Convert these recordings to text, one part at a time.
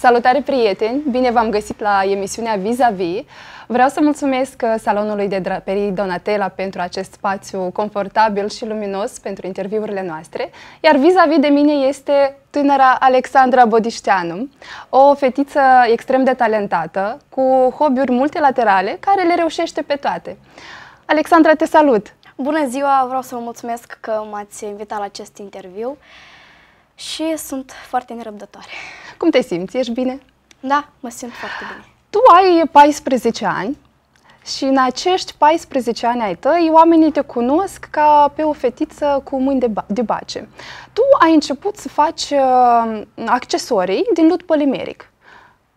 Salutare prieteni! Bine v-am găsit la emisiunea Vis-a-Vis. Vreau să mulțumesc uh, Salonului de Draperii Donatella pentru acest spațiu confortabil și luminos pentru interviurile noastre, iar vis a -vis de mine este tânăra Alexandra Bodișteanu, o fetiță extrem de talentată, cu hobby-uri multilaterale, care le reușește pe toate. Alexandra, te salut! Bună ziua! Vreau să vă mulțumesc că m-ați invitat la acest interviu. Uh, și sunt foarte nerăbdătoare. Cum te simți? Ești bine? Da, mă simt foarte bine. Tu ai 14 ani și în acești 14 ani ai tăi, oamenii te cunosc ca pe o fetiță cu mâini de, ba- de bace. Tu ai început să faci uh, accesorii din lut polimeric.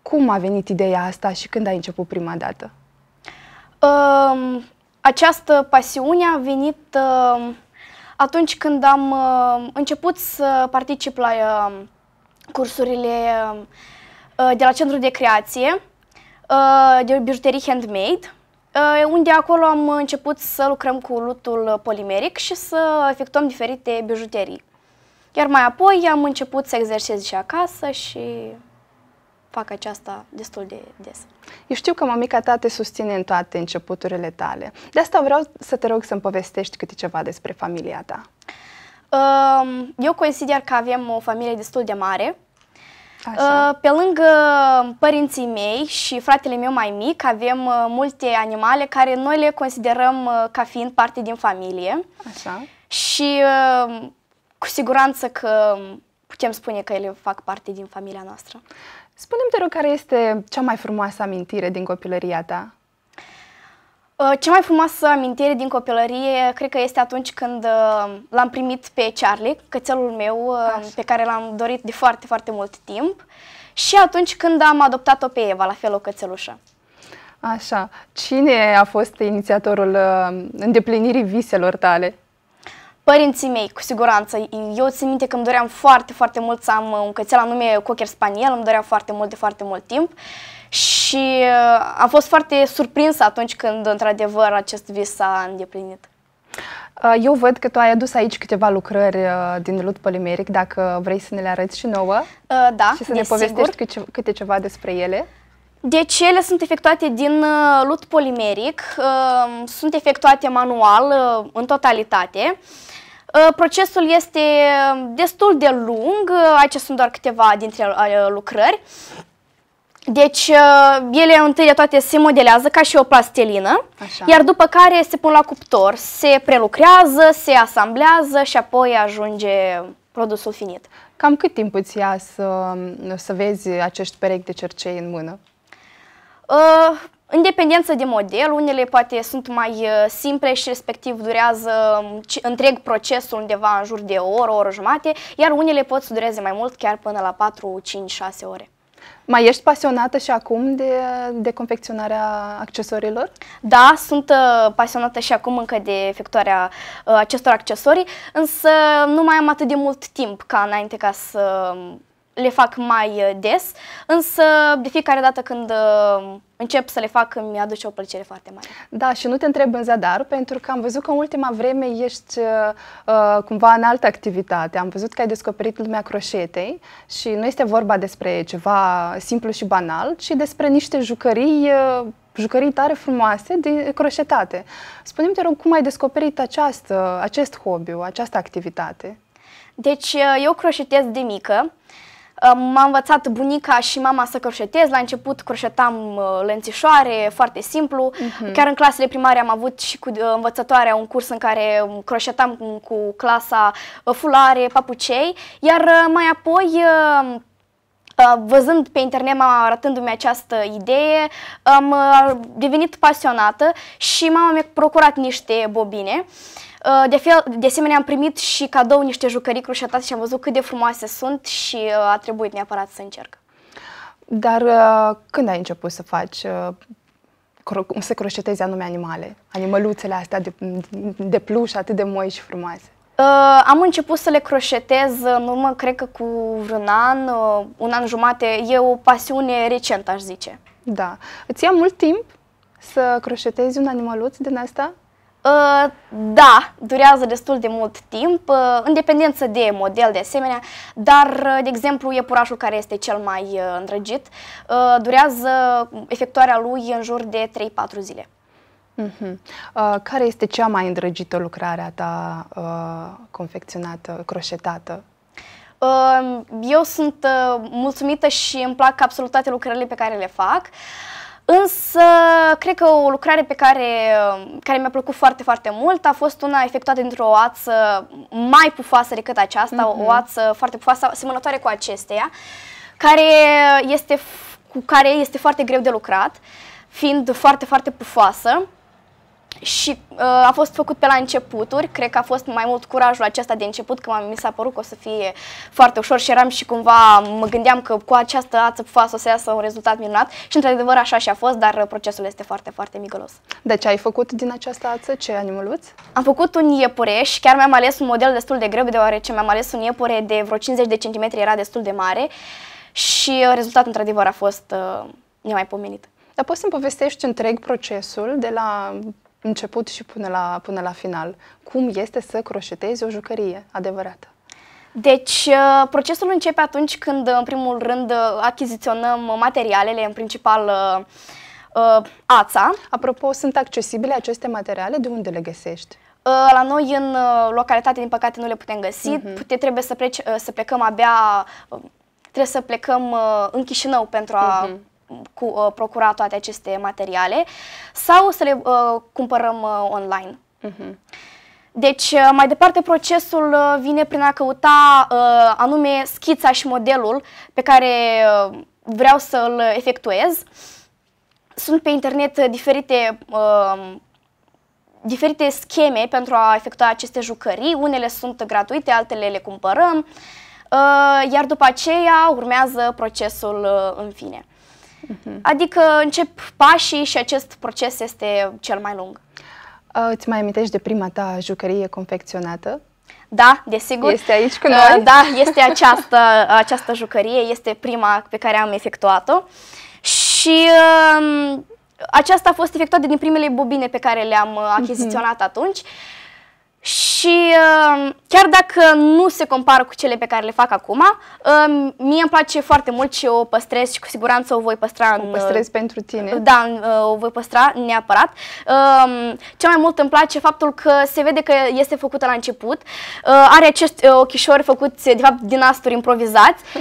Cum a venit ideea asta și când ai început prima dată? Uh, această pasiune a venit uh, atunci când am uh, început să particip la uh, cursurile uh, de la Centrul de Creație, uh, de bijuterii handmade, uh, unde acolo am început să lucrăm cu lutul polimeric și să efectuăm diferite bijuterii. Iar mai apoi am început să exersez și acasă și fac aceasta destul de des. Eu știu că mamica ta te susține în toate începuturile tale. De asta vreau să te rog să-mi povestești câte ceva despre familia ta. Eu consider că avem o familie destul de mare. Așa. Pe lângă părinții mei și fratele meu mai mic, avem uh, multe animale care noi le considerăm uh, ca fiind parte din familie. Așa. Și uh, cu siguranță că putem spune că ele fac parte din familia noastră. Spune-mi, te rog, care este cea mai frumoasă amintire din copilăria ta? Uh, cea mai frumoasă amintire din copilărie cred că este atunci când uh, l-am primit pe Charlie, cățelul meu, uh, Așa. pe care l-am dorit de foarte, foarte mult timp, și atunci când am adoptat-o pe Eva, la fel o cățelușă. Așa. Cine a fost inițiatorul îndeplinirii viselor tale? Părinții mei, cu siguranță, eu țin minte că îmi doream foarte, foarte mult să am uh, un cățel anume Cocker Spaniel, îmi doream foarte mult de foarte mult timp și uh, am fost foarte surprinsă atunci când, într-adevăr, acest vis s-a îndeplinit. Uh, eu văd că tu ai adus aici câteva lucrări din lut polimeric, dacă vrei să ne le arăți și nouă. Da, Și să ne povestești câte, câte ceva despre ele. Deci ele sunt efectuate din lut polimeric, sunt efectuate manual în totalitate. Ă, procesul este ă, destul de lung, ă, aici sunt doar câteva dintre lucrări. Deci, ele întâi de toate se modelează ca și o plastelină, Așa. iar după care se pun la cuptor, se prelucrează, se asamblează și apoi ajunge produsul finit. Cam cât timp îți ia să, să vezi acești perechi de cercei în mână? Uh, în dependență de model, unele poate sunt mai uh, simple și respectiv durează um, întreg procesul undeva în jur de o oră, o oră jumate, iar unele pot să dureze mai mult, chiar până la 4, 5, 6 ore. Mai ești pasionată și acum de, de confecționarea accesorilor? Da, sunt uh, pasionată și acum încă de efectuarea uh, acestor accesorii, însă nu mai am atât de mult timp ca înainte ca să um, le fac mai uh, des, însă de fiecare dată când uh, încep să le fac îmi aduce o plăcere foarte mare. Da, și nu te întreb în zadar, pentru că am văzut că în ultima vreme ești uh, uh, cumva în altă activitate. Am văzut că ai descoperit lumea croșetei și nu este vorba despre ceva simplu și banal, ci despre niște jucării uh, jucării tare frumoase de croșetate. Spune-mi, te rog, cum ai descoperit această, acest hobby, această activitate? Deci, eu croșetez de mică. Uh, M-a învățat bunica și mama să croșetez. La început croșetam uh, lențișoare, foarte simplu. Uh-huh. Chiar în clasele primare am avut și cu uh, învățătoarea un curs în care um, croșetam cu clasa uh, fulare, papucei. Iar mai apoi um, văzând pe internet, mama arătându-mi această idee, am devenit pasionată și mama mi-a procurat niște bobine. Uh, Uh, de, fel, de asemenea, am primit și cadou niște jucării croșetate și am văzut cât de frumoase sunt și uh, a trebuit neapărat să încerc. Dar uh, când ai început să faci să croșetezi anume animale, animăluțele astea de, de pluș atât de moi și frumoase? Uh, am început să le croșetez în urmă, cred că cu vreun an, uh, un an jumate. E o pasiune recentă, aș zice. Da. Îți ia mult timp să croșetezi un animaluț din asta? Uh, da, durează destul de mult timp, uh, în dependență de model de asemenea, dar, uh, de exemplu, iepurașul care este cel mai îndrăgit, durează efectuarea lui în jur de 3-4 zile. Uh-huh. care este cea mai îndrăgită lucrare a ta confecționată, croșetată? eu sunt mulțumită și îmi plac absolut toate lucrările pe care le fac. Însă, cred că o lucrare pe care, care mi-a plăcut foarte, foarte mult a fost una efectuată dintr-o ață mai pufoasă decât aceasta, mm-hmm. o mhm. ață foarte pufoasă, asemănătoare cu acesteia, care este, cu care este foarte greu de lucrat, fiind foarte, foarte pufoasă și uh, a fost făcut pe la începuturi, cred că a fost mai mult curajul acesta de început, că mi s-a părut că o să fie foarte ușor și eram și cumva, mă gândeam că cu această ață poate să iasă un rezultat minunat și într-adevăr așa și a fost, dar uh, procesul este foarte, foarte migălos. Deci ai făcut din această ață ce animăluț? Am făcut un iepure și chiar mi-am ales un model destul de greu, deoarece mi-am ales un iepure de vreo 50 de centimetri, era destul de mare și uh, rezultatul într-adevăr a fost uh, nemaipomenit. Dar poți să-mi povestești întreg procesul de la început și până la, până la final. Cum este să croșetezi o jucărie adevărată? Deci, uh, procesul începe atunci când, în primul rând, uh, achiziționăm materialele, în principal uh, ața. Apropo, sunt accesibile aceste materiale? De unde le găsești? La noi în localitate, din păcate, nu le putem găsi. Uh-huh. Pute, trebuie să, pleci, să plecăm abia, trebuie să plecăm în Chișinău pentru a uh-huh cu, uh, procura toate aceste materiale sau să le uh, cumpărăm uh, online. Uh-huh. Deci, uh, mai departe, procesul uh, vine prin a căuta uh, anume schița și modelul pe care uh, vreau să-l efectuez. Sunt pe internet diferite, uh, diferite scheme pentru a efectua aceste jucării. Unele sunt gratuite, altele le cumpărăm. iar după aceea urmează procesul în fine. Uh-huh. Adică încep pașii și acest proces este cel mai lung. Uh, îți mai amintești de prima ta jucărie confecționată? Da, desigur. Este aici cu uh, noi. Uh, da, este această, această jucărie, este prima pe care am efectuat-o. Și uh, aceasta a fost efectuată din primele bobine pe care le-am uh, achiziționat uh-huh. atunci. Uh, și um, chiar dacă nu se compară cu cele pe care le fac acum, um, mie îmi place foarte mult și o păstrez și cu siguranță o voi păstra. O păstrez în, pentru tine. Uh, da, uh, o voi păstra neapărat. Um, cel mai mult îmi place faptul că se vede că este făcută la început. Uh, are acest ochișor făcut, de fapt, din asturi improvizați.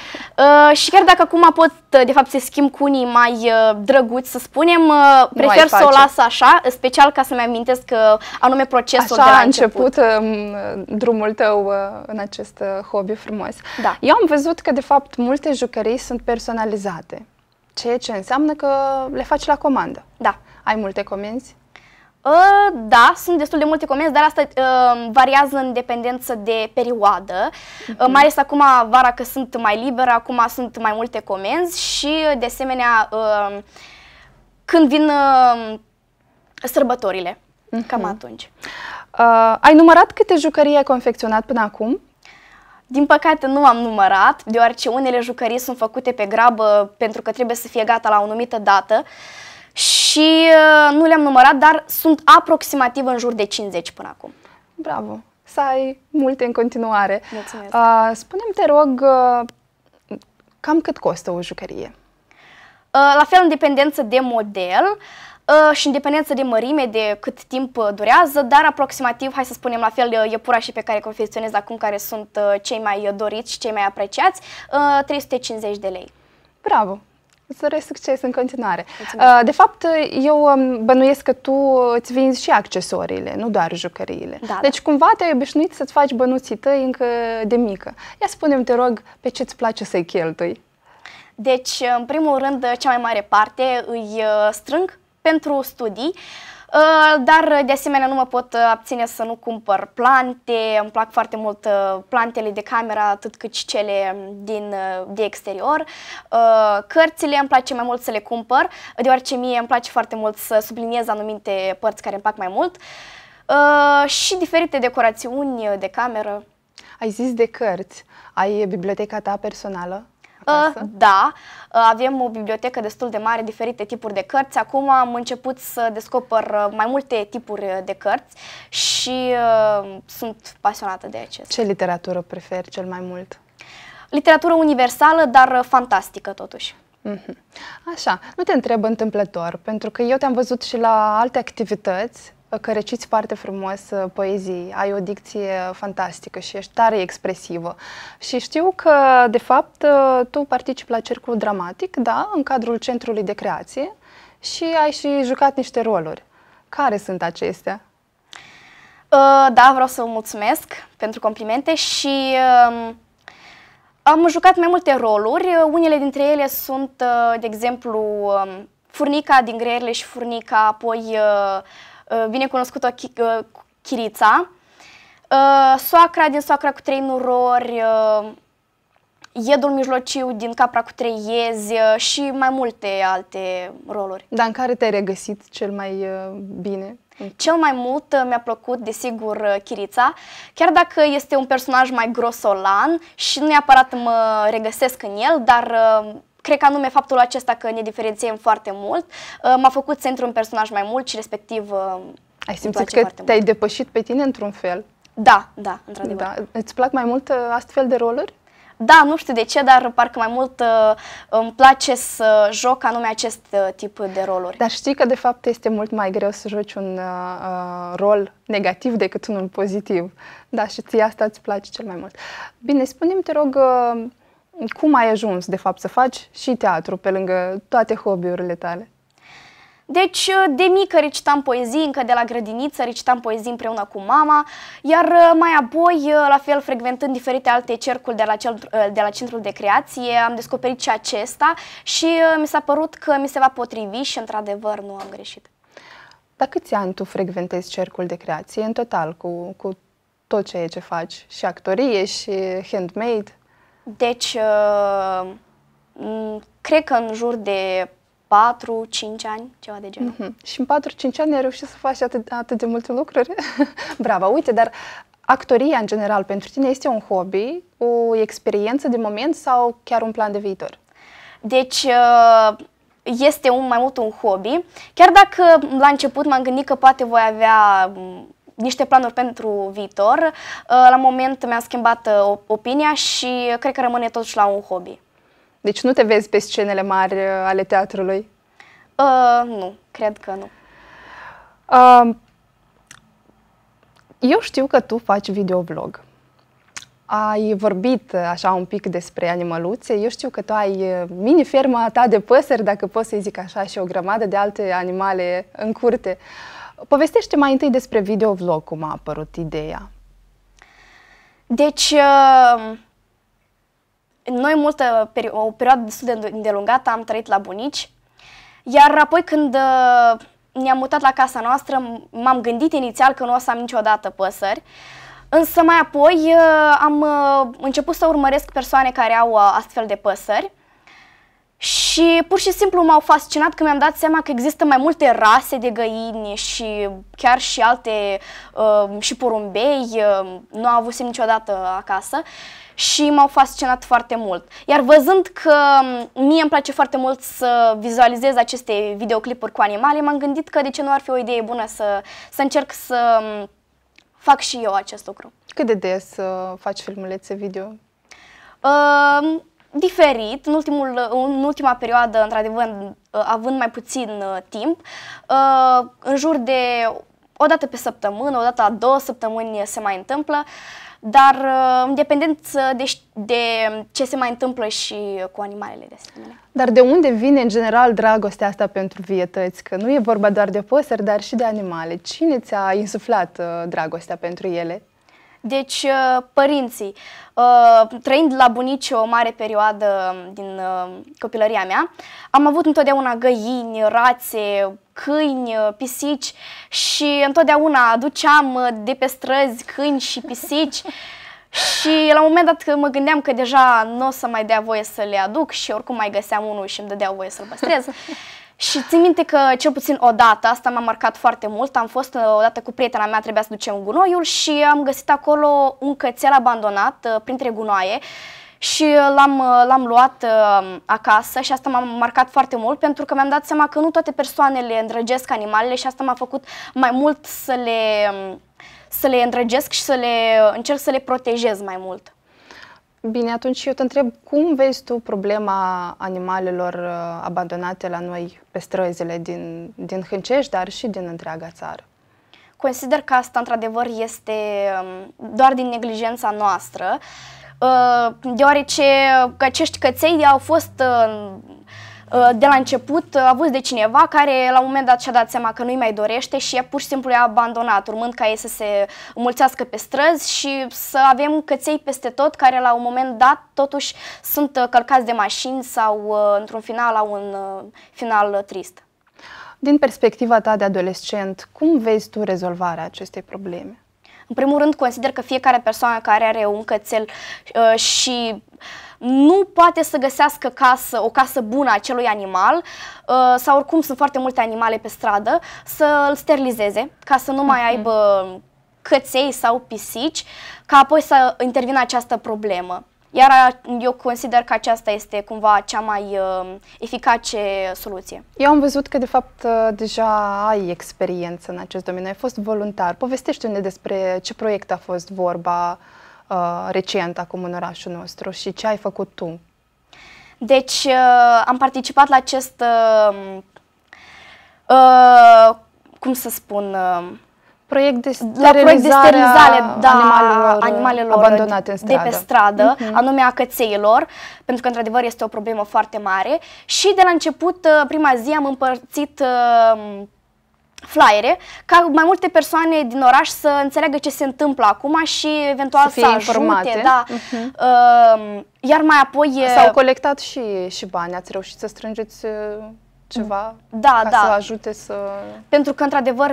Și chiar dacă acum pot, de fapt, să schimb cu unii mai drăguți, să spunem, prefer să o las așa, special ca să-mi amintesc că anume procesul așa de la început. început văzut um, drumul tău uh, în acest uh, hobby frumos. Da. Eu am văzut că, de fapt, multe jucării sunt personalizate, ceea ce înseamnă că le faci la comandă. Da. Ai multe comenzi? Uh, da, sunt destul de multe comenzi, dar asta uh, variază în dependență de perioadă, uh-huh. uh, mhm. mai ales acum vara că sunt mai liberă, acum sunt mai multe comenzi și de asemenea uh, când vin sărbătorile, uh-huh. cam atunci. Uh, ai numărat câte jucării ai confecționat până acum? Din păcate nu am numărat, deoarece unele jucării sunt făcute pe grabă pentru că trebuie să fie gata la o anumită dată și uh, nu le-am numărat, dar sunt aproximativ în jur de 50 până acum. Bravo! Să ai multe în continuare. Mulțumesc! Uh, Spune-mi, te rog, uh, cam cât costă o jucărie? Uh, la fel, în dependență de model, uh, Uh, și în dependență de mărime, de cât timp uh, durează, dar aproximativ, hai să spunem la fel, iepurașii uh, pe care confecționez acum, care sunt cei mai doriți și cei mai apreciați, 350 de lei. Bravo! Îți doresc succes în continuare. Mulțumesc. De fapt, eu um, bănuiesc că tu îți vinzi și accesoriile, nu doar jucăriile. Da, deci da. cumva te-ai obișnuit să-ți faci bănuții tăi încă de mică. Ia spune te rog, pe ce îți place să-i cheltui? Deci, în primul rând, cea mai mare parte îi strâng pentru studii, uh, dar uh, de asemenea nu mă pot uh, abține să nu cumpăr plante, îmi plac foarte mult plantele de camera, atât cât și cele um, din, de exterior. Cărțile îmi place mai mult să le cumpăr, deoarece mie îmi place foarte mult să subliniez anumite părți care îmi plac mai mult și diferite decorațiuni de cameră. Ai zis de cărți. Ai biblioteca ta personală? Uh, da, uh, avem o bibliotecă destul de mare, diferite tipuri de cărți. Acum am început să descoper uh, mai multe tipuri de cărți și sunt pasionată de acest. Ce literatură preferi cel mai mult? Literatură universală, dar fantastică totuși. Mhm. Așa, nu te întreb întâmplător, pentru că eu te-am văzut și la alte activități că reciți foarte frumos uh, poezii, ai o dicție fantastică și ești tare expresivă. Și știu că, de fapt, uh, tu participi la cercul dramatic, da, în cadrul Centrului de Creație și ai și jucat niște roluri. Care sunt acestea? Uh, da, vreau să vă mulțumesc pentru complimente și um, am jucat mai multe roluri. Unele dintre ele sunt, de exemplu, um, furnica din greierile și furnica, apoi uh, binecunoscută uh, uh, Chirița, uh, soacra din soacra cu trei nurori, Iedul mijlociu din Capra cu trei iezi și mai multe alte roluri. Dar în care te-ai regăsit cel mai bine? Cel mai mult mi-a plăcut, desigur, Chirița, chiar dacă este un personaj mai grosolan și nu neapărat mă regăsesc în el, dar cred că anume faptul acesta că ne diferențiem foarte mult uh, m-a făcut să intru în personaj mai mult și respectiv uh, ai simțit că te-ai depășit pe tine într-un fel? Da, da, într-adevăr. Da. Îți plac mai mult uh, astfel de roluri? Da, nu știu de ce, dar parcă mai mult uh, îmi place să joc anume acest uh, tip de roluri. Dar știi că de fapt este mult mai greu să joci un uh, rol negativ decât unul pozitiv. Da, și ție asta îți place cel mai mult. Bine, spune-mi, te rog, uh, cum ai ajuns, de fapt, să faci și teatru pe lângă toate hobby-urile tale? Deci, uh, de mică recitam poezii, încă de la grădiniță recitam poezii împreună cu mama, iar uh, mai apoi, uh, la fel, frecventând diferite alte cercuri de la, cel, de la Centrul de Creație, am descoperit și acesta și mi s-a părut că mi se va potrivi și, într-adevăr, nu am greșit. Dar câți ani tu frecventezi cercul de creație în total cu, cu tot ceea ce faci? Și actorie, și handmade? Deci, uh, cred că în jur de 4-5 ani, ceva de genul. Mm-hmm. Și în 4-5 ani ai reușit să faci atât, atât de multe lucruri? Brava, uite, dar actoria în general pentru tine este un hobby, o experiență de moment sau chiar un plan de viitor? Deci, uh, este un, mai mult un hobby, chiar dacă la început m-am gândit că poate voi avea niște planuri pentru viitor. Uh, la moment mi-am schimbat uh, opinia și cred că rămâne totuși la un hobby. Deci nu te vezi pe scenele mari uh, ale teatrului? Uh, nu, cred că nu. Uh, eu știu că tu faci videoblog. Ai vorbit așa un pic despre animăluțe. Eu știu că tu ai mini-ferma ta de păsări, dacă pot să zic așa, și o grămadă de alte animale în curte. Uh, Povestește mai întâi despre videovlog, cum a apărut ideea. Deci, uh, noi multă, o perioadă destul de îndelungată am trăit la bunici, iar apoi când uh, ne-am mutat la casa noastră, m-am gândit inițial că nu o să am niciodată păsări, însă mai apoi uh, am început să urmăresc persoane care au astfel de păsări și pur și simplu m-au fascinat că mi-am dat seama că există mai multe rase de găini și chiar și alte, uh, și porumbei, uh, nu au avut niciodată acasă și m-au fascinat foarte mult. Iar văzând că um, mie îmi place foarte mult să vizualizez aceste videoclipuri cu animale, m-am gândit că de ce nu ar fi o idee bună să, să încerc să um, fac și eu acest lucru. Cât de des uh, faci filmulețe video? Uh, diferit, în, ultimul, în ultima perioadă, într-adevăr, uh, având mai puțin uh, timp, uh, în jur de o dată pe săptămână, o dată la două săptămâni se mai întâmplă, dar în dependență de, de ce se mai întâmplă și cu animalele de asemenea. Dar de unde vine în general dragostea asta pentru vietăți? Că nu e vorba doar de păsări, dar și de animale. Cine ți-a insuflat dragostea pentru ele? Deci, uh, părinții, uh, trăind la bunici o mare perioadă um, din um, copilăria mea, am avut întotdeauna găini, rațe, câini, uh, pisici și întotdeauna aduceam de pe străzi câini și pisici și la un moment dat mă gândeam că deja nu o să mai dea voie să le aduc și oricum mai găseam unul și îmi dădea voie să-l păstrez, și țin minte că cel puțin o dată, asta m-a marcat foarte mult, am fost uh, odată cu prietena mea, trebuia să ducem gunoiul și am găsit acolo un cățel abandonat uh, printre gunoaie și uh, l-am, l-am luat uh, acasă și asta m-a marcat foarte mult pentru că mi-am dat seama că nu toate persoanele îndrăgesc animalele și asta m-a făcut mai mult să le, um, să le îndrăgesc și să le, încerc să le protejez mai mult. Bine, atunci eu te întreb, cum vezi tu problema animalelor uh, abandonate la noi pe străzile din, din Hâncești, dar și din întreaga țară? Consider că asta, într-adevăr, este um, doar din neglijența noastră, uh, deoarece uh, acești căței au fost Uh, de la început uh, avut de cineva care la un moment dat și-a dat seama că nu-i mai dorește și ea pur și simplu i-a abandonat, urmând ca ei să se mulțească pe străzi și să avem căței peste tot care la un moment dat totuși sunt uh, călcați de mașini sau într-un final au un final trist. Din perspectiva ta de adolescent, cum vezi tu rezolvarea acestei probleme? În primul rând, consider că fiecare persoană care are un cățel uh, și uh, nu poate să găsească casă, o casă bună a acelui animal uh, sau oricum sunt foarte multe animale pe stradă, să îl sterilizeze ca să nu mai mhm. aibă căței sau pisici, ca apoi să intervină această problemă. Iar eu consider că aceasta este cumva cea mai uh, eficace soluție. Eu am văzut că, de fapt, uh, deja ai experiență în acest domeniu, ai fost voluntar. Povestește-ne despre ce proiect a fost vorba, uh, Uh, recent acum în orașul nostru și ce ai făcut tu? Deci uh, am participat la acest, uh, uh, cum să spun, uh, proiect de la proiect de sterilizare da, animalelor, animalelor abandonate în stradă. de pe stradă, uh-huh. anume a cățeilor, pentru că într-adevăr este o problemă foarte mare. Și de la început, uh, prima zi am împărțit uh, flyere ca mai multe persoane din oraș să înțeleagă ce se întâmplă acum și eventual să, fie să ajute. Informate. Da. Uh-huh. Iar mai apoi... S-au colectat și, și bani, ați reușit să strângeți uh, ceva da, ca da. să ajute să... Pentru că, într-adevăr,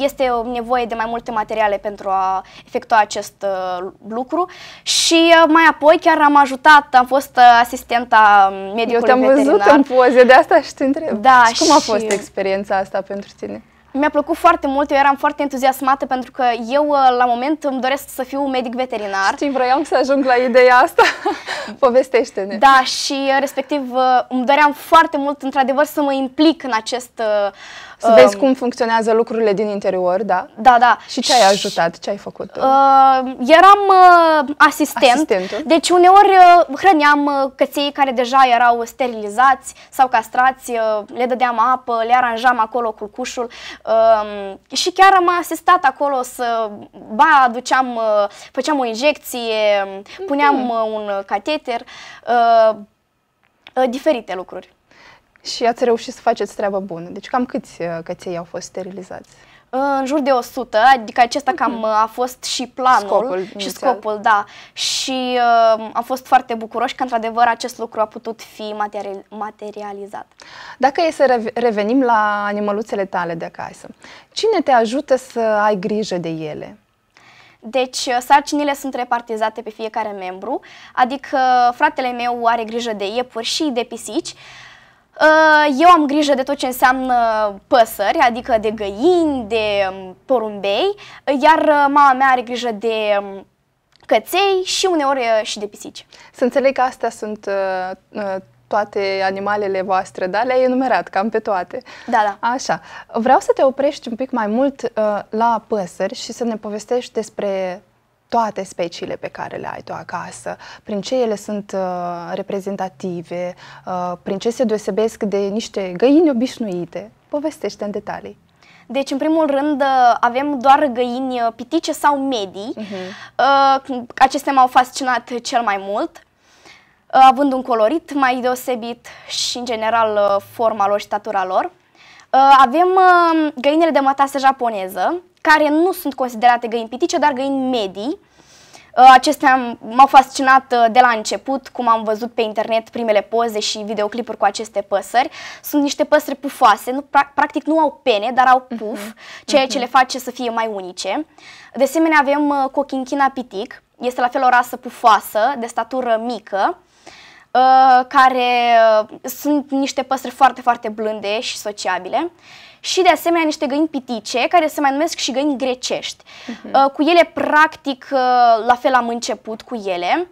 este o nevoie de mai multe materiale pentru a efectua acest uh, lucru și uh, mai apoi chiar am ajutat, am fost uh, asistenta medicului um, Eu te-am văzut în poze, de asta și te întreb. Da, și cum a fost și... experiența asta pentru tine? Uh, mi-a plăcut foarte mult, eu eram foarte entuziasmată pentru că eu uh, la moment îmi doresc să fiu medic veterinar. Și vroiam să ajung la ideea asta. Povestește-ne. Da, și uh, respectiv uh, îmi doream foarte mult, într-adevăr, să mă implic în acest uh, să uh, vezi um, cum funcționează lucrurile din interior, da? Da, da. Și ce ai ajutat? Ce ai făcut? Uh, eram uh, asistent. Asistentul. Deci uneori uh, hrăneam uh, căței care deja erau sterilizați sau castrați, uh, le dădeam apă, le aranjam acolo culcușul uh, și chiar am asistat acolo să, ba, aduceam, uh, făceam o injecție, puneam mhm. uh un cateter, uh, uh, diferite lucruri. Și ați reușit să faceți treaba bună. Deci cam câți uh, căței au fost sterilizați? în jur de 100, adică acesta mm -hmm. cam uh, a fost și planul scopul, și inițial. scopul, da. Și uh, am fost foarte bucuroși că într-adevăr acest lucru a putut fi materializat. Dacă e să revenim la animăluțele tale de acasă, cine te ajută să ai grijă de ele? Deci uh, sarcinile sunt repartizate pe fiecare membru, adică fratele meu are grijă de iepuri și de pisici, uh, Uh, eu am grijă de tot ce înseamnă păsări, adică de găini, de um, porumbei, uh, iar uh, mama mea are grijă de um, căței și uneori și de pisici. Să înțeleg că astea sunt toate animalele voastre, da? Le-ai enumerat cam pe toate. Da, da. Așa. Vreau să te oprești un pic mai mult la păsări și să ne povestești despre toate speciile pe care le ai tu acasă, prin ce ele sunt uh, reprezentative, uh, prin ce se deosebesc de niște găini obișnuite. Povestește în detalii. Deci, în primul rând, uh, avem doar găini uh, pitice sau medii. Uh-huh. Acestea m-au fascinat cel mai mult, uh, având un colorit mai deosebit și, în general, forma lor și statura lor. Avem găinile de mătase japoneză, care nu sunt considerate găini pitice, dar găini medii. Uh, acestea m-au fascinat uh, de la început, cum am văzut pe internet primele poze și videoclipuri cu aceste păsări. Sunt niște păsări pufoase, nu, practic nu au pene, dar au mhm. puf, ceea ce mhm. le face să fie mai unice. De asemenea avem uh, cochinchina pitic, este la fel o rasă pufoasă, de statură mică, care sunt niște păsări foarte, foarte blânde și sociabile și de asemenea niște găini pitice, care se mai numesc și găini grecești. Uh-huh. Cu ele, practic, uh, la fel am început cu ele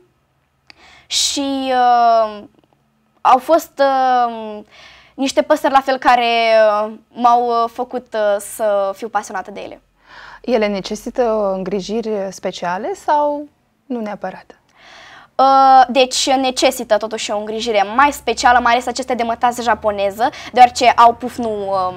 și uh, au fost uh, niște păsări la fel care uh, m-au uh, făcut uh, să fiu pasionată de ele. Ele necesită îngrijiri speciale sau nu neapărat? Uh, deci necesită totuși o îngrijire mai specială, mai ales aceste de mătase japoneză, deoarece au puf nu, um,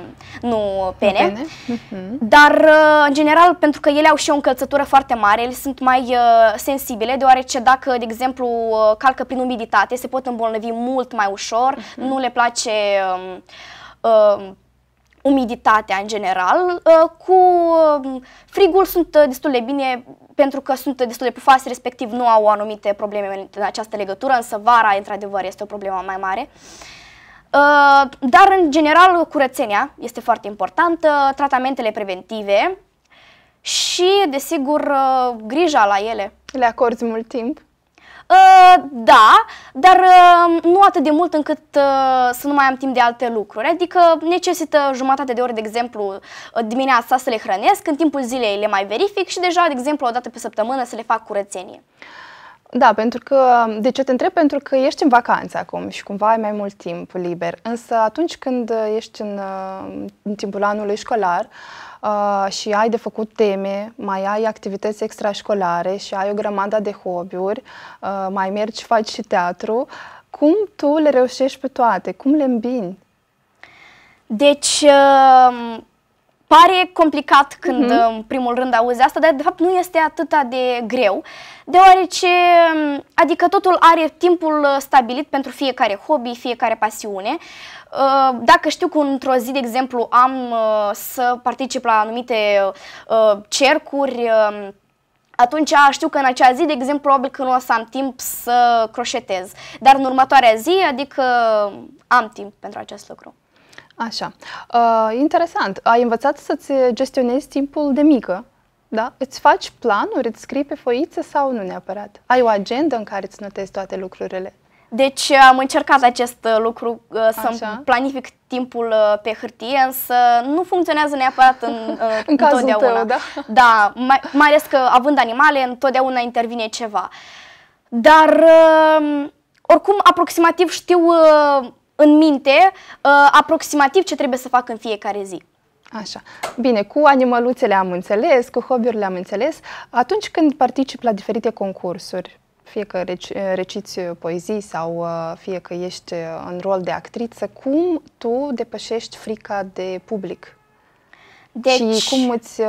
nu pene. Nu pene. Mhm. Dar, uh, în general, pentru că ele au și o încălțătură foarte mare, ele sunt mai uh, sensibile, deoarece dacă, de exemplu, calcă prin umiditate, se pot îmbolnăvi mult mai ușor, uh-huh. nu le place... Uh, umiditatea în general. Uh, cu uh, frigul sunt uh, destul de bine pentru că sunt destul de pufoase, respectiv nu au anumite probleme în această legătură, însă vara, într-adevăr, este o problemă mai mare. Dar, în general, curățenia este foarte importantă, tratamentele preventive și, desigur, grija la ele. Le acorzi mult timp? Ă, da, dar ă, nu atât de mult încât ă, să nu mai am timp de alte lucruri. Adică necesită jumătate de oră, de exemplu, dimineața să le hrănesc, în timpul zilei le mai verific și deja, de exemplu, o dată pe săptămână să le fac curățenie. Da, pentru că, de ce te întreb? Pentru că ești în vacanță acum și cumva ai mai mult timp liber, însă atunci când ești în, în timpul anului școlar, uh, uh, și ai de făcut teme, mai ai activități extrașcolare și ai o grămadă de hobby-uri, uh, mai mergi și faci și teatru, cum tu le reușești pe toate? Cum le îmbini? Deci, uh, pare complicat când uh-huh. în primul rând auzi asta, dar de fapt nu este atât de greu, deoarece, um, adică totul are timpul stabilit pentru fiecare hobby, fiecare pasiune. Uh, Uh, dacă știu că într-o zi, de exemplu, am uh, să particip la anumite uh, cercuri, um, atunci știu că în acea zi, de exemplu, probabil că nu o să am timp să croșetez. Dar în următoarea zi, adică am timp pentru acest lucru. Așa. Uh, interesant. Ai învățat să-ți gestionezi timpul de mică, da? Îți faci planuri, îți scrii pe foiță sau nu neapărat? Ai o agendă în care îți notezi toate lucrurile? Deci uh, am încercat acest uh, lucru, uh, să planific timpul pe hârtie, însă nu funcționează neapărat în, în cazul întotdeauna. Tău, da? da, mai, mai ales că având animale, întotdeauna intervine ceva. Dar um, oricum aproximativ știu în minte aproximativ ce trebuie să fac în fiecare zi. Așa. Bine, cu animăluțele am înțeles, cu hobby-urile am înțeles. Atunci când particip la diferite concursuri, fie că reciți uh, poezii sau uh, fie că ești uh, în rol de actriță, cum tu depășești frica de public? Deci... Și cum îți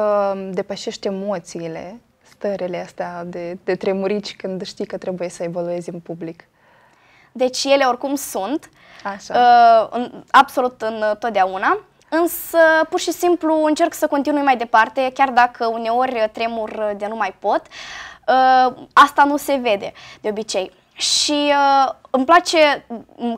depășești emoțiile, stările astea de, de tremurici când știi că trebuie să evoluezi în public? Deci ele oricum sunt, Așa. în, absolut în totdeauna, însă pur și simplu încerc să continui mai departe, chiar dacă uneori tremur de nu mai pot. Uh, Uh, asta nu se vede de obicei. Și uh, îmi place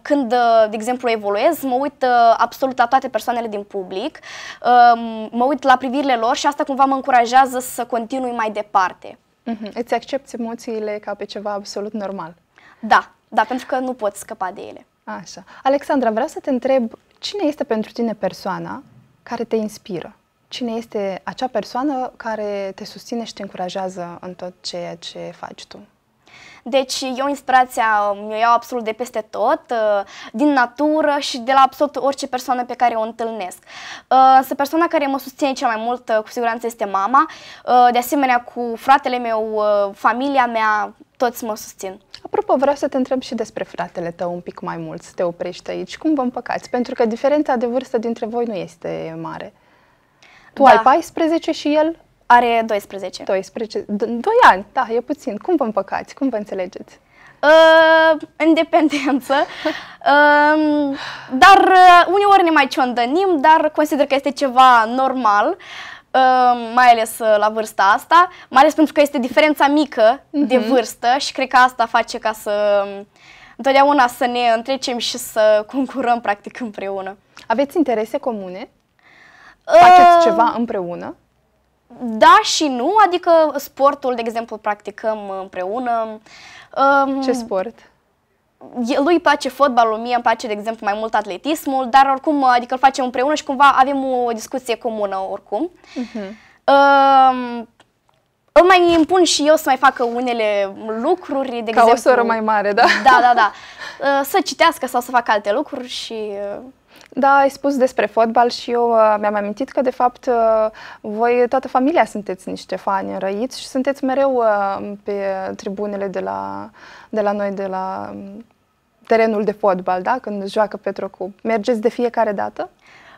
când, uh, de exemplu, evoluez, mă uit uh, absolut la toate persoanele din public, uh, mă uit la privirile lor și asta cumva mă încurajează să continui mai departe. Mm-hmm. Îți accepti emoțiile ca pe ceva absolut normal. Da, da, pentru că nu poți scăpa de ele. Așa. Alexandra, vreau să te întreb, cine este pentru tine persoana care te inspiră? cine este acea persoană care te susține și te încurajează în tot ceea ce faci tu. Deci eu inspirația um, mi-o iau absolut de peste tot, uh, din natură și de la absolut orice persoană pe care o întâlnesc. Însă uh, persoana care mă susține cel mai mult uh, cu siguranță este mama, de asemenea cu fratele meu, familia mea, toți mă susțin. Apropo, vreau să te întreb și despre fratele tău un pic mai mult, să te oprești aici. Cum vă împăcați? Pentru că diferența de vârstă dintre voi nu este mare. Tu da. ai 14 și el? Are 12. 12. 2 ani, da, e puțin. Cum vă împăcați? Cum vă înțelegeți? Uh, independență. Uh, dar uh, uneori ne mai ciondănim, dar consider că este ceva normal. Uh, mai ales uh, la vârsta asta, mai ales pentru că este diferența mică uh-huh. de mhm. vârstă și cred că asta face ca să întotdeauna să ne întrecem și să concurăm practic împreună. Aveți interese comune? Faceți ă, ceva împreună? Da și nu, adică sportul, de exemplu, practicăm împreună. Ce sport? lui îi place fotbalul, mie îmi place, de exemplu, mai mult atletismul, dar oricum, adică îl facem împreună și cumva avem o discuție comună oricum. Uh-huh. Um, îl mai impun și eu să mai facă unele lucruri, de Ca exemplu... Ca o soră mai mare, da? Da, da, da. Ă, să citească sau să facă alte lucruri și... Uh, da, ai spus despre fotbal și eu uh, mi-am amintit că, de fapt, uh, voi, toată familia, sunteți niște fani răiți și sunteți mereu uh, pe tribunele de la, de la noi, de la um, terenul de fotbal, da? când joacă Petrocub. Mergeți de fiecare dată?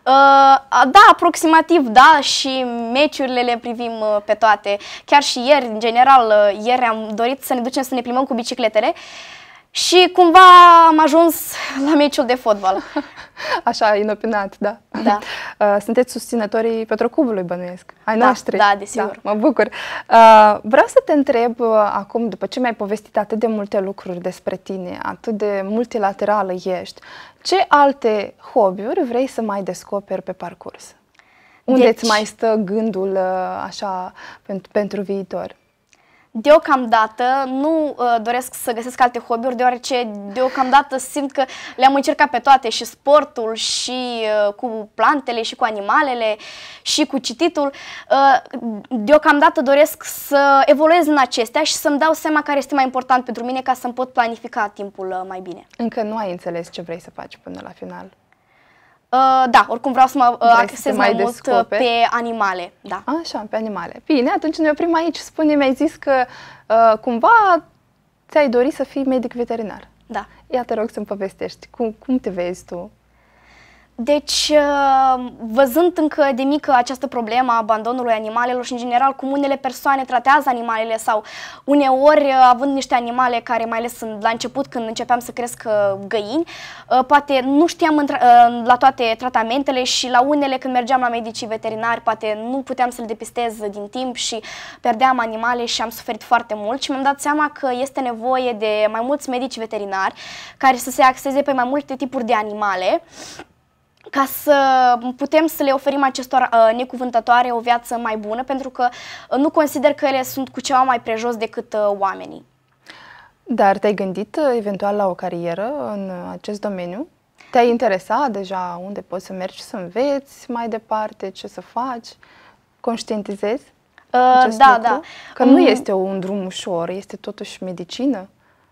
Uh, da, aproximativ, da, și meciurile le privim uh, pe toate. Chiar și ieri, în general, uh, ieri am dorit să ne ducem să ne plimbăm cu bicicletele. Uh, și cumva am ajuns la meciul de fotbal. Așa, inopinat, da. da. Uh, sunteți susținătorii Petrocubului, bănuiesc, ai da, noștri. Da, desigur. Da, mă bucur. Uh, vreau să te întreb uh, acum, după ce mi-ai povestit atât de multe lucruri despre tine, atât de multilaterală ești, ce alte hobby-uri vrei să mai descoperi pe parcurs? Unde deci... îți mai stă gândul așa pentru, pentru viitor? Deocamdată nu uh, doresc să găsesc alte hobby-uri, deoarece deocamdată simt că le-am încercat pe toate, și sportul, și uh, cu plantele, și cu animalele, și cu cititul. Uh, deocamdată doresc să evoluez în acestea și să-mi dau seama care este mai important pentru mine ca să-mi pot planifica timpul uh, mai bine. Încă nu ai înțeles ce vrei să faci până la final. Uh, da, oricum vreau să mă uh, accesez mai, mai mult uh, descoperi. pe animale. Da. Așa, pe animale. Bine, atunci ne oprim aici. Spune, mi-ai zis că uh, cumva ți-ai dorit să fii medic veterinar. Da. Ia te rog să-mi povestești, cum, cum te vezi tu deci, uh, văzând încă de mică această problemă a abandonului animalelor și, în general, cum unele persoane tratează animalele sau uneori, uh, având niște animale care, mai ales la început, când începeam să cresc uh, găini, poate nu știam la toate tratamentele și la unele, când mergeam la medicii veterinari, poate nu puteam să-l depistez din timp și pierdeam animale și am suferit foarte mult și mi-am dat seama că este nevoie de mai mulți medici veterinari care să se axeze pe mai multe tipuri de animale ca să putem să le oferim acestor uh, necuvântătoare o viață mai bună, pentru că uh, nu consider că ele sunt cu ceva mai prejos decât uh, oamenii. Dar te-ai gândit uh, eventual la o carieră în acest domeniu? Te-ai interesat deja unde poți să mergi să înveți mai departe, ce să faci? Conștientizezi? Uh, da, lucru? da. Că nu mm. este un drum ușor, este totuși medicină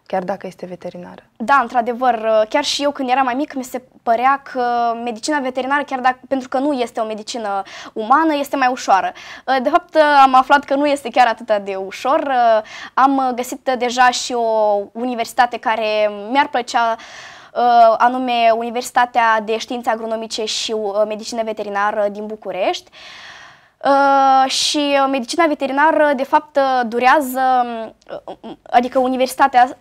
chiar dacă este veterinară. Da, într-adevăr, chiar și eu când eram mai mic mi se părea că medicina veterinară, chiar dacă, pentru că nu este o medicină umană, este mai ușoară. Eh, de fapt, eh, am aflat că nu este chiar atât de ușor. Eh, am găsit deja și o universitate care mi-ar plăcea anume Universitatea de Științe Agronomice și Medicină Veterinară din București. Uh, și uh, medicina veterinară, de fapt, uh, durează, adică universitatea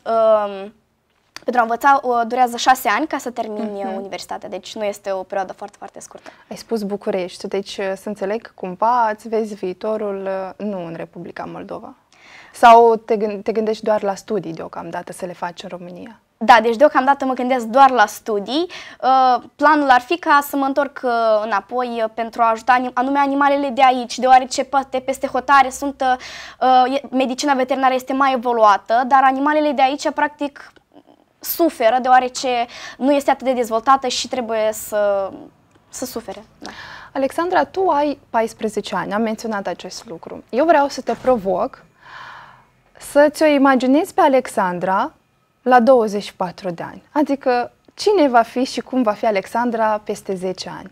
pentru a învăța durează șase ani ca să termini uh-huh. Mhm. universitatea, deci nu este o perioadă foarte, foarte scurtă. Ai spus București, deci să înțeleg cumva îți vezi viitorul nu în Republica Moldova. Sau te, gând- te gândești doar la studii deocamdată să le faci în România? Da, deci deocamdată mă gândesc doar la studii. Uh, planul ar fi ca să mă întorc uh, înapoi uh, pentru a ajuta anume animalele de aici, deoarece poate peste hotare sunt, medicina veterinară este mai evoluată, dar animalele de aici practic suferă deoarece nu este atât de dezvoltată și trebuie să, să sufere. Da. Alexandra, tu ai 14 ani, am menționat acest lucru. Eu vreau să te provoc să-ți o imaginezi pe Alexandra la 24 de ani? Adică cine va fi și cum va fi Alexandra peste 10 ani?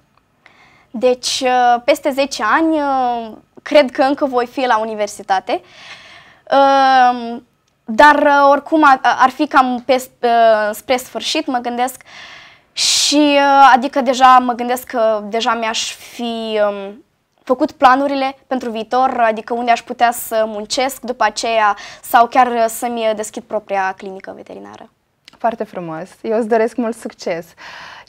Deci, uh, peste 10 ani, uh, cred că încă voi fi la universitate, uh, dar oricum ar fi cam pe, spre sfârșit, mă gândesc, și adică deja mă gândesc că deja mi-aș fi um, făcut planurile pentru viitor, adică unde aș putea să muncesc după aceea sau chiar să-mi deschid propria clinică veterinară. Foarte frumos. Eu îți doresc mult succes.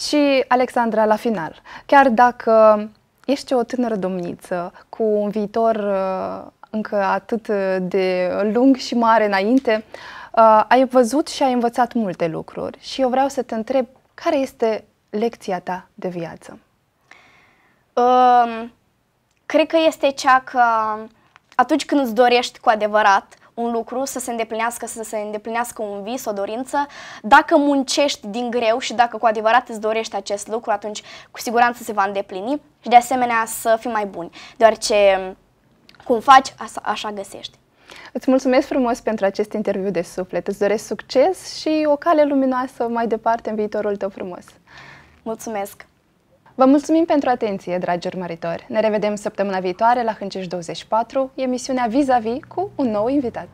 Și, Alexandra, la final, chiar dacă ești o tânără domniță cu un viitor uh, încă atât de lung și mare înainte, uh, ai văzut și ai învățat multe lucruri și eu vreau să te întreb care este lecția ta de viață? Um Cred că este cea că um, atunci când îți dorești cu adevărat un lucru să se îndeplinească, să se îndeplinească un vis, o dorință, dacă muncești din greu și dacă cu adevărat îți dorești acest lucru, atunci cu siguranță se va îndeplini și de asemenea să fii mai buni, deoarece um, cum faci, așa găsești. Îți mulțumesc frumos pentru acest interviu de suflet. Îți doresc succes și o cale luminoasă mai departe în viitorul tău frumos. Mulțumesc! Vă mulțumim pentru atenție, dragi urmăritori. Ne revedem săptămâna viitoare la Hâncești 24, emisiunea Vis-a-vis -vis cu un nou invitat.